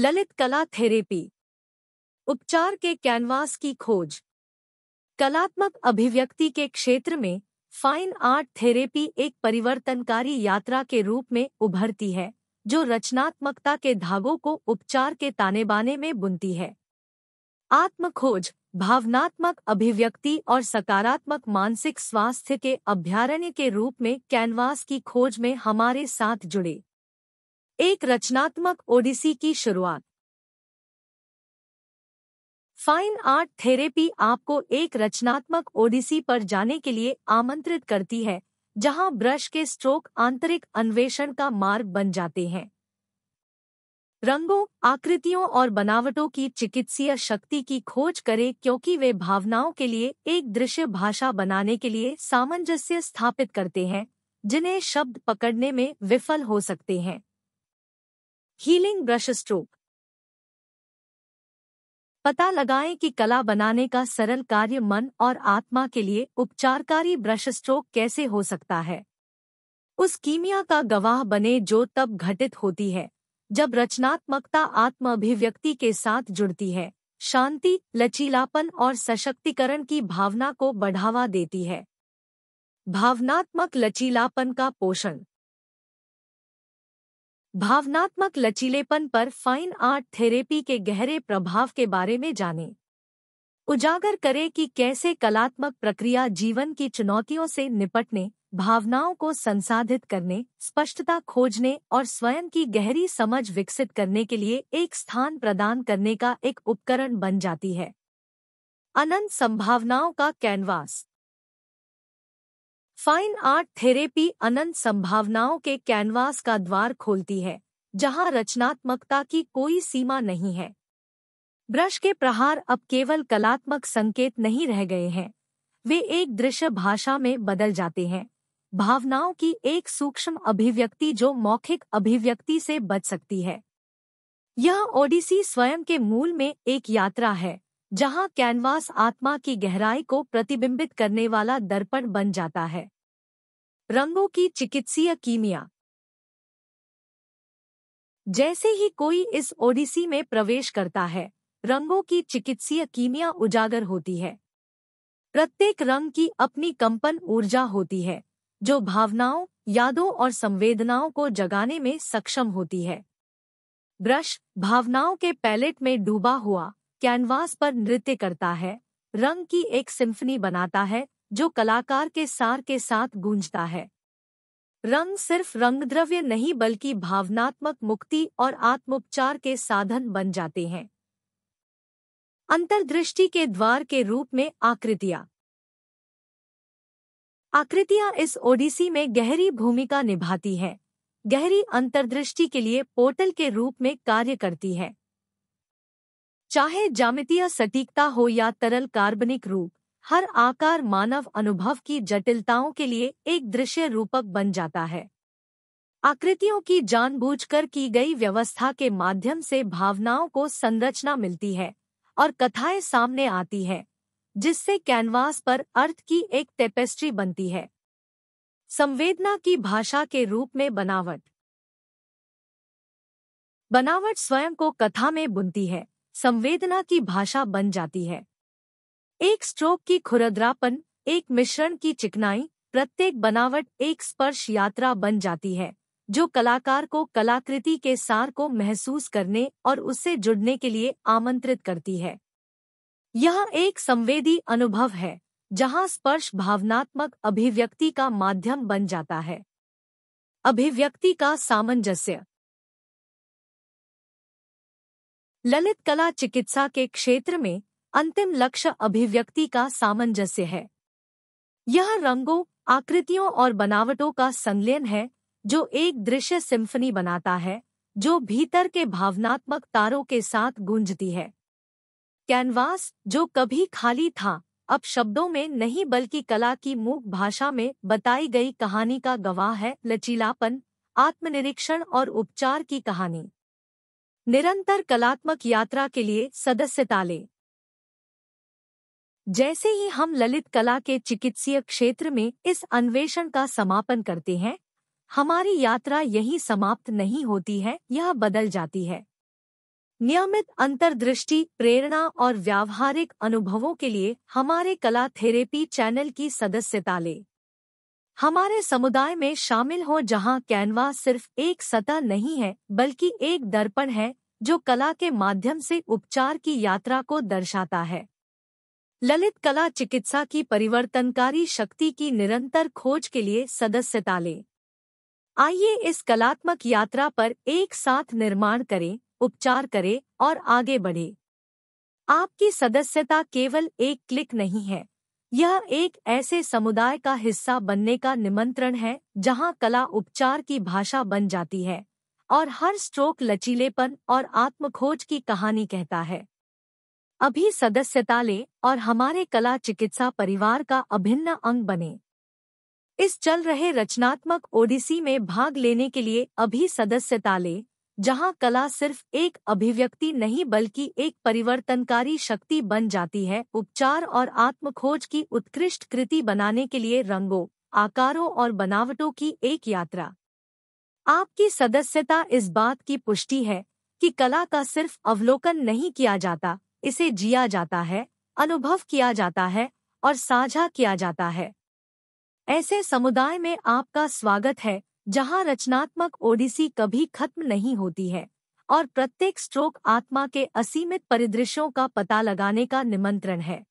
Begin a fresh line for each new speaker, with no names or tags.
ललित कला थेरेपी उपचार के कैनवास की खोज कलात्मक अभिव्यक्ति के क्षेत्र में फाइन आर्ट थेरेपी एक परिवर्तनकारी यात्रा के रूप में उभरती है जो रचनात्मकता के धागों को उपचार के ताने बाने में बुनती है आत्मखोज भावनात्मक अभिव्यक्ति और सकारात्मक मानसिक स्वास्थ्य के अभ्यारण्य के रूप में कैनवास की खोज में हमारे साथ जुड़े एक रचनात्मक ओडिसी की शुरुआत फाइन आर्ट थेरेपी आपको एक रचनात्मक ओडिसी पर जाने के लिए आमंत्रित करती है जहां ब्रश के स्ट्रोक आंतरिक अन्वेषण का मार्ग बन जाते हैं रंगों आकृतियों और बनावटों की चिकित्सीय शक्ति की खोज करें क्योंकि वे भावनाओं के लिए एक दृश्य भाषा बनाने के लिए सामंजस्य स्थापित करते हैं जिन्हें शब्द पकड़ने में विफल हो सकते हैं हीलिंग ब्रश स्ट्रोक पता लगाएं कि कला बनाने का सरल कार्य मन और आत्मा के लिए उपचारकारी ब्रश स्ट्रोक कैसे हो सकता है उस कीमिया का गवाह बने जो तब घटित होती है जब रचनात्मकता आत्म अभिव्यक्ति के साथ जुड़ती है शांति लचीलापन और सशक्तिकरण की भावना को बढ़ावा देती है भावनात्मक लचीलापन का पोषण भावनात्मक लचीलेपन पर फाइन आर्ट थेरेपी के गहरे प्रभाव के बारे में जानें उजागर करें कि कैसे कलात्मक प्रक्रिया जीवन की चुनौतियों से निपटने भावनाओं को संसाधित करने स्पष्टता खोजने और स्वयं की गहरी समझ विकसित करने के लिए एक स्थान प्रदान करने का एक उपकरण बन जाती है अनंत संभावनाओं का कैनवास फाइन आर्ट थेरेपी अनंत संभावनाओं के कैनवास का द्वार खोलती है जहां रचनात्मकता की कोई सीमा नहीं है ब्रश के प्रहार अब केवल कलात्मक संकेत नहीं रह गए हैं वे एक दृश्य भाषा में बदल जाते हैं भावनाओं की एक सूक्ष्म अभिव्यक्ति जो मौखिक अभिव्यक्ति से बच सकती है यह ओडिसी स्वयं के मूल में एक यात्रा है जहां कैनवास आत्मा की गहराई को प्रतिबिंबित करने वाला दर्पण बन जाता है रंगों की चिकित्सीय कीमिया जैसे ही कोई इस ओडिसी में प्रवेश करता है रंगों की चिकित्सीय कीमिया उजागर होती है प्रत्येक रंग की अपनी कंपन ऊर्जा होती है जो भावनाओं यादों और संवेदनाओं को जगाने में सक्षम होती है ब्रश भावनाओं के पैलेट में डूबा हुआ कैनवास पर नृत्य करता है रंग की एक सिम्फनी बनाता है जो कलाकार के सार के साथ गूंजता है रंग सिर्फ रंगद्रव्य नहीं बल्कि भावनात्मक मुक्ति और आत्मोपचार के साधन बन जाते हैं अंतर्दृष्टि के द्वार के रूप में आकृतियां आकृतियां इस ओडिसी में गहरी भूमिका निभाती हैं गहरी अंतर्दृष्टि के लिए पोर्टल के रूप में कार्य करती है चाहे जामितीय सटीकता हो या तरल कार्बनिक रूप हर आकार मानव अनुभव की जटिलताओं के लिए एक दृश्य रूपक बन जाता है आकृतियों की जानबूझकर की गई व्यवस्था के माध्यम से भावनाओं को संरचना मिलती है और कथाएं सामने आती है जिससे कैनवास पर अर्थ की एक टेपेस्ट्री बनती है संवेदना की भाषा के रूप में बनावट बनावट स्वयं को कथा में बुनती है संवेदना की भाषा बन जाती है एक स्ट्रोक की खुरदरापन एक मिश्रण की चिकनाई प्रत्येक बनावट एक स्पर्श यात्रा बन जाती है जो कलाकार को कलाकृति के सार को महसूस करने और उससे जुड़ने के लिए आमंत्रित करती है यह एक संवेदी अनुभव है जहां स्पर्श भावनात्मक अभिव्यक्ति का माध्यम बन जाता है अभिव्यक्ति का सामंजस्य ललित कला चिकित्सा के क्षेत्र में अंतिम लक्ष्य अभिव्यक्ति का सामंजस्य है यह रंगों आकृतियों और बनावटों का संलयन है जो एक दृश्य सिम्फनी बनाता है जो भीतर के भावनात्मक तारों के साथ गूंजती है कैनवास जो कभी खाली था अब शब्दों में नहीं बल्कि कला की मूक भाषा में बताई गई कहानी का गवाह है लचीलापन आत्मनिरीक्षण और उपचार की कहानी निरंतर कलात्मक यात्रा के लिए सदस्यता लें जैसे ही हम ललित कला के चिकित्सीय क्षेत्र में इस अन्वेषण का समापन करते हैं हमारी यात्रा यही समाप्त नहीं होती है यह बदल जाती है नियमित अंतर्दृष्टि प्रेरणा और व्यावहारिक अनुभवों के लिए हमारे कला थेरेपी चैनल की सदस्यता ले हमारे समुदाय में शामिल हो जहां कैनवा सिर्फ एक सतह नहीं है बल्कि एक दर्पण है जो कला के माध्यम से उपचार की यात्रा को दर्शाता है ललित कला चिकित्सा की परिवर्तनकारी शक्ति की निरंतर खोज के लिए सदस्यता लें आइए इस कलात्मक यात्रा पर एक साथ निर्माण करें उपचार करें और आगे बढ़े आपकी सदस्यता केवल एक क्लिक नहीं है यह एक ऐसे समुदाय का हिस्सा बनने का निमंत्रण है जहां कला उपचार की भाषा बन जाती है और हर स्ट्रोक लचीलेपन और आत्मखोज की कहानी कहता है अभी सदस्यता ले और हमारे कला चिकित्सा परिवार का अभिन्न अंग बने इस चल रहे रचनात्मक ओडिसी में भाग लेने के लिए अभी सदस्यता ले जहां कला सिर्फ एक अभिव्यक्ति नहीं बल्कि एक परिवर्तनकारी शक्ति बन जाती है उपचार और आत्मखोज की उत्कृष्ट कृति बनाने के लिए रंगों आकारों और बनावटों की एक यात्रा आपकी सदस्यता इस बात की पुष्टि है कि कला का सिर्फ अवलोकन नहीं किया जाता इसे जिया जाता है अनुभव किया जाता है और साझा किया जाता है ऐसे समुदाय में आपका स्वागत है जहां रचनात्मक ओडिसी कभी खत्म नहीं होती है और प्रत्येक स्ट्रोक आत्मा के असीमित परिदृश्यों का पता लगाने का निमंत्रण है